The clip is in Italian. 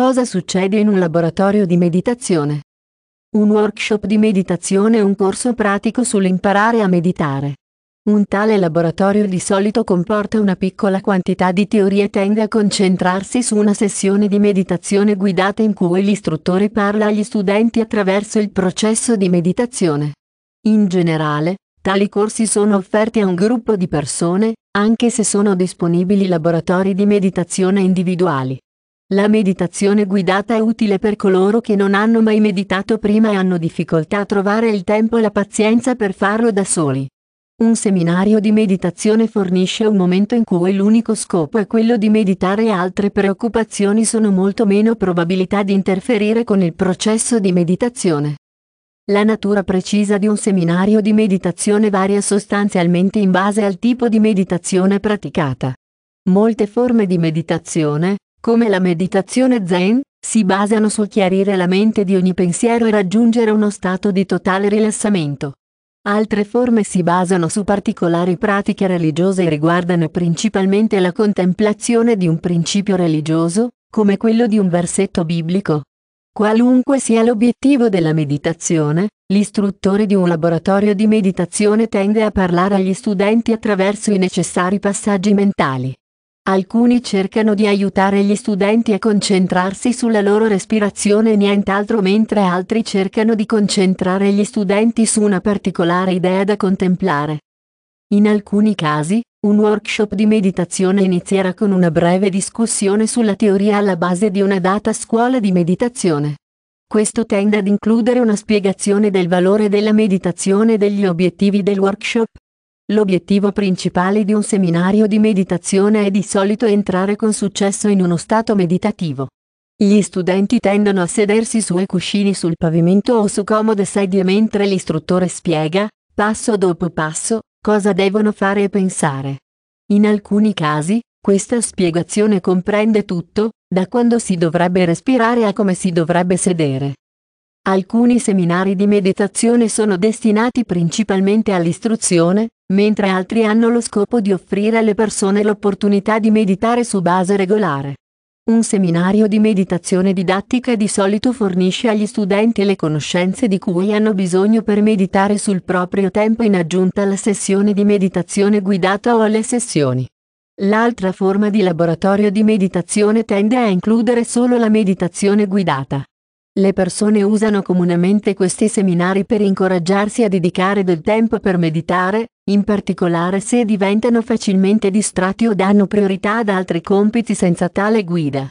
Cosa succede in un laboratorio di meditazione? Un workshop di meditazione è un corso pratico sull'imparare a meditare. Un tale laboratorio di solito comporta una piccola quantità di teorie e tende a concentrarsi su una sessione di meditazione guidata in cui l'istruttore parla agli studenti attraverso il processo di meditazione. In generale, tali corsi sono offerti a un gruppo di persone, anche se sono disponibili laboratori di meditazione individuali. La meditazione guidata è utile per coloro che non hanno mai meditato prima e hanno difficoltà a trovare il tempo e la pazienza per farlo da soli. Un seminario di meditazione fornisce un momento in cui l'unico scopo è quello di meditare e altre preoccupazioni sono molto meno probabilità di interferire con il processo di meditazione. La natura precisa di un seminario di meditazione varia sostanzialmente in base al tipo di meditazione praticata. Molte forme di meditazione, come la meditazione zen, si basano sul chiarire la mente di ogni pensiero e raggiungere uno stato di totale rilassamento. Altre forme si basano su particolari pratiche religiose e riguardano principalmente la contemplazione di un principio religioso, come quello di un versetto biblico. Qualunque sia l'obiettivo della meditazione, l'istruttore di un laboratorio di meditazione tende a parlare agli studenti attraverso i necessari passaggi mentali. Alcuni cercano di aiutare gli studenti a concentrarsi sulla loro respirazione e nient'altro mentre altri cercano di concentrare gli studenti su una particolare idea da contemplare. In alcuni casi, un workshop di meditazione inizierà con una breve discussione sulla teoria alla base di una data scuola di meditazione. Questo tende ad includere una spiegazione del valore della meditazione e degli obiettivi del workshop, L'obiettivo principale di un seminario di meditazione è di solito entrare con successo in uno stato meditativo. Gli studenti tendono a sedersi sui cuscini sul pavimento o su comode sedie mentre l'istruttore spiega, passo dopo passo, cosa devono fare e pensare. In alcuni casi, questa spiegazione comprende tutto, da quando si dovrebbe respirare a come si dovrebbe sedere. Alcuni seminari di meditazione sono destinati principalmente all'istruzione, mentre altri hanno lo scopo di offrire alle persone l'opportunità di meditare su base regolare. Un seminario di meditazione didattica di solito fornisce agli studenti le conoscenze di cui hanno bisogno per meditare sul proprio tempo in aggiunta alla sessione di meditazione guidata o alle sessioni. L'altra forma di laboratorio di meditazione tende a includere solo la meditazione guidata. Le persone usano comunemente questi seminari per incoraggiarsi a dedicare del tempo per meditare, in particolare se diventano facilmente distratti o danno priorità ad altri compiti senza tale guida.